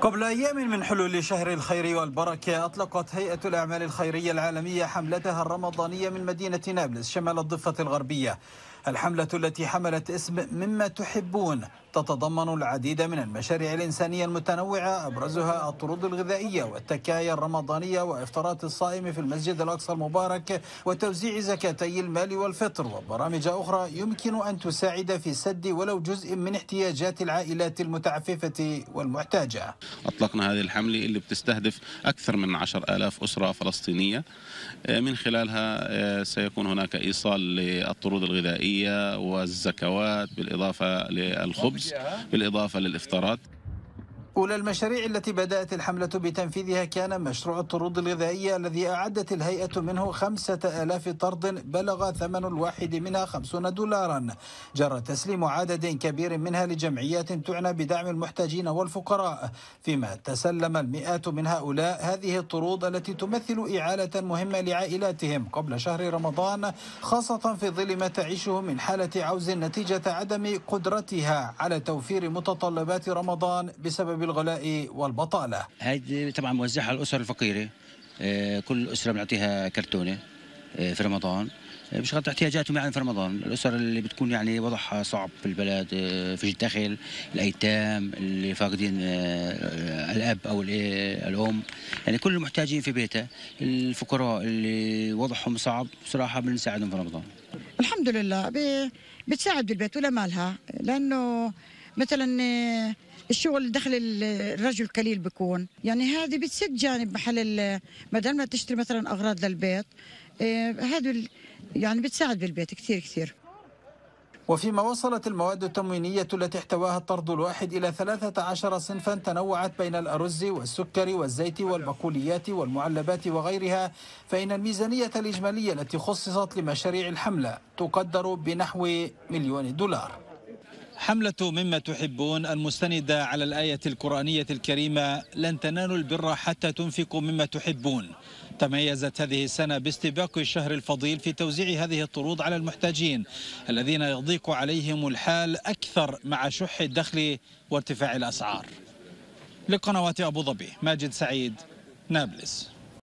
قبل أيام من حلول شهر الخير والبركة أطلقت هيئة الأعمال الخيرية العالمية حملتها الرمضانية من مدينة نابلس شمال الضفة الغربية الحملة التي حملت اسم مما تحبون تتضمن العديد من المشاريع الإنسانية المتنوعة أبرزها الطرود الغذائية والتكايا الرمضانية وإفطارات الصائم في المسجد الأقصى المبارك وتوزيع زكاتي المال والفطر وبرامج أخرى يمكن أن تساعد في سد ولو جزء من احتياجات العائلات المتعففة والمحتاجة أطلقنا هذه الحملة اللي بتستهدف أكثر من عشر آلاف أسرة فلسطينية آه، من خلالها آه، سيكون هناك إيصال للطرود الغذائية العادية والزكوات بالإضافة للخبز بالإضافة للإفطارات أولى المشاريع التي بدأت الحملة بتنفيذها كان مشروع الطرود الغذائية الذي أعدت الهيئة منه خمسة آلاف طرد بلغ ثمن الواحد منها خمسون دولارا جرى تسليم عدد كبير منها لجمعيات تعنى بدعم المحتاجين والفقراء فيما تسلم المئات من هؤلاء هذه الطرود التي تمثل إعالة مهمة لعائلاتهم قبل شهر رمضان خاصة في ظل ما تعيشه من حالة عوز نتيجة عدم قدرتها على توفير متطلبات رمضان بسبب بالغلاء والبطالة هذه طبعا موزعها على الأسر الفقيرة آه، كل أسرة بنعطيها كرتونة آه، في رمضان آه، مش غطي احتياجاتهم يعني في رمضان الاسر اللي بتكون يعني وضعها صعب في البلد فيش دخل الايتام اللي فاقدين الاب او الام يعني كلهم محتاجين في بيته الفقراء اللي وضعهم صعب بصراحه بنساعدهم في رمضان الحمد لله بتساعد بالبيت ولا مالها لانه مثلا آه، الشغل دخل الرجل قليل بكون يعني هذه بتسد جانب محل بدل ما تشتري مثلا اغراض للبيت آه، هذا يعني بتساعد بالبيت كثير كثير وفيما وصلت المواد التموينية التي احتواها الطرد الواحد إلى 13 صنفا تنوعت بين الأرز والسكر والزيت والبقوليات والمعلبات وغيرها فإن الميزانية الإجمالية التي خصصت لمشاريع الحملة تقدر بنحو مليون دولار حملة مما تحبون المستندة على الآية القرآنية الكريمة لن تنالوا البر حتى تنفقوا مما تحبون تميزت هذه السنة باستباق الشهر الفضيل في توزيع هذه الطرود على المحتاجين الذين يضيق عليهم الحال أكثر مع شح الدخل وارتفاع الأسعار لقنوات أبو ظبي ماجد سعيد نابلس